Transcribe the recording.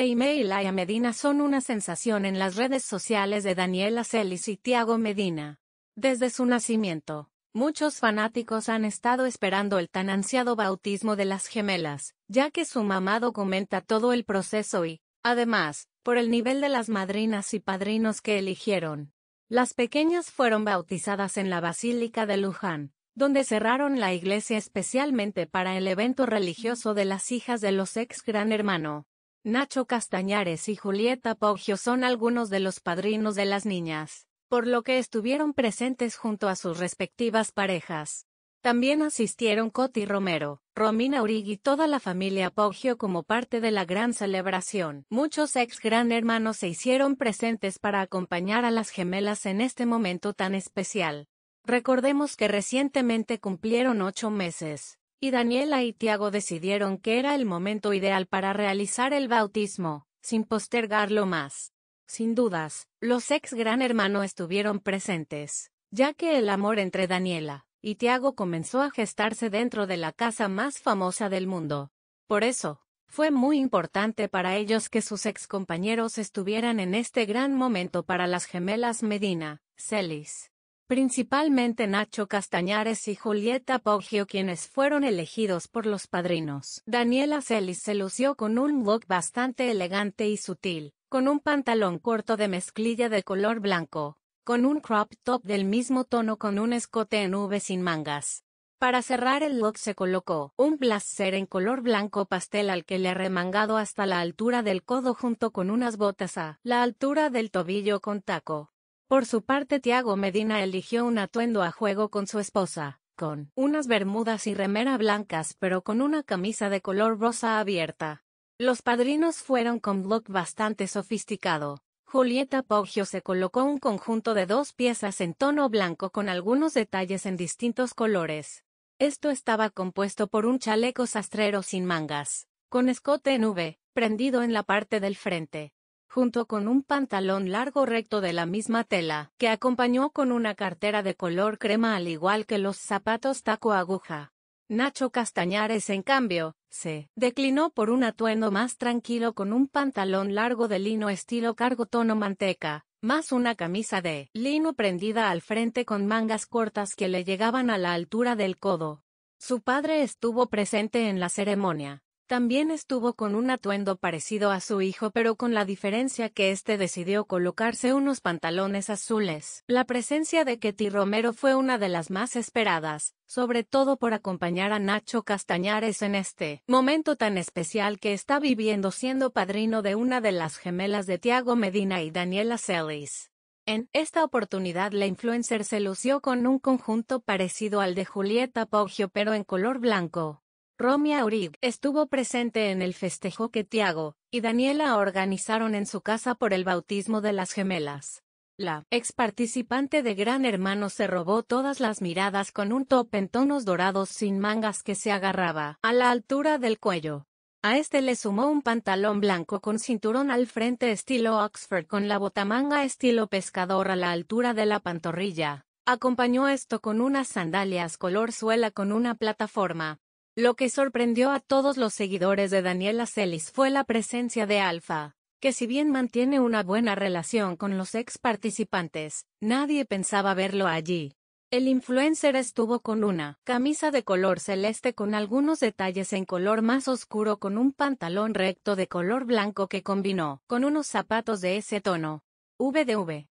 Eime y a Medina son una sensación en las redes sociales de Daniela Celis y Tiago Medina. Desde su nacimiento, muchos fanáticos han estado esperando el tan ansiado bautismo de las gemelas, ya que su mamá documenta todo el proceso y, además, por el nivel de las madrinas y padrinos que eligieron. Las pequeñas fueron bautizadas en la Basílica de Luján, donde cerraron la iglesia especialmente para el evento religioso de las hijas de los ex gran hermano. Nacho Castañares y Julieta Poggio son algunos de los padrinos de las niñas, por lo que estuvieron presentes junto a sus respectivas parejas. También asistieron Coti Romero, Romina Urig y toda la familia Poggio como parte de la gran celebración. Muchos ex gran hermanos se hicieron presentes para acompañar a las gemelas en este momento tan especial. Recordemos que recientemente cumplieron ocho meses, y Daniela y Tiago decidieron que era el momento ideal para realizar el bautismo, sin postergarlo más. Sin dudas, los ex gran hermano estuvieron presentes, ya que el amor entre Daniela y Tiago comenzó a gestarse dentro de la casa más famosa del mundo. Por eso, fue muy importante para ellos que sus ex compañeros estuvieran en este gran momento para las gemelas Medina, Celis, principalmente Nacho Castañares y Julieta Poggio quienes fueron elegidos por los padrinos. Daniela Celis se lució con un look bastante elegante y sutil, con un pantalón corto de mezclilla de color blanco, con un crop top del mismo tono con un escote en V sin mangas. Para cerrar el look se colocó un blazer en color blanco pastel al que le remangado hasta la altura del codo junto con unas botas a la altura del tobillo con taco. Por su parte Tiago Medina eligió un atuendo a juego con su esposa, con unas bermudas y remera blancas pero con una camisa de color rosa abierta. Los padrinos fueron con look bastante sofisticado. Julieta Poggio se colocó un conjunto de dos piezas en tono blanco con algunos detalles en distintos colores. Esto estaba compuesto por un chaleco sastrero sin mangas, con escote en V, prendido en la parte del frente, junto con un pantalón largo recto de la misma tela, que acompañó con una cartera de color crema al igual que los zapatos taco aguja. Nacho Castañares, en cambio, se declinó por un atuendo más tranquilo con un pantalón largo de lino estilo cargo tono manteca, más una camisa de lino prendida al frente con mangas cortas que le llegaban a la altura del codo. Su padre estuvo presente en la ceremonia, también estuvo con un atuendo parecido a su hijo pero con la diferencia que este decidió colocarse unos pantalones azules. La presencia de Ketty Romero fue una de las más esperadas, sobre todo por acompañar a Nacho Castañares en este momento tan especial que está viviendo siendo padrino de una de las gemelas de Tiago Medina y Daniela Celis. En esta oportunidad la influencer se lució con un conjunto parecido al de Julieta Poggio pero en color blanco. Romia Aurig estuvo presente en el festejo que Tiago y Daniela organizaron en su casa por el bautismo de las gemelas. La ex participante de Gran Hermano se robó todas las miradas con un top en tonos dorados sin mangas que se agarraba a la altura del cuello. A este le sumó un pantalón blanco con cinturón al frente estilo Oxford con la botamanga estilo pescador a la altura de la pantorrilla. Acompañó esto con unas sandalias color suela con una plataforma, lo que sorprendió a todos los seguidores de Daniela Celis fue la presencia de Alfa, que si bien mantiene una buena relación con los ex participantes, nadie pensaba verlo allí. El influencer estuvo con una camisa de color celeste con algunos detalles en color más oscuro con un pantalón recto de color blanco que combinó con unos zapatos de ese tono. VDV.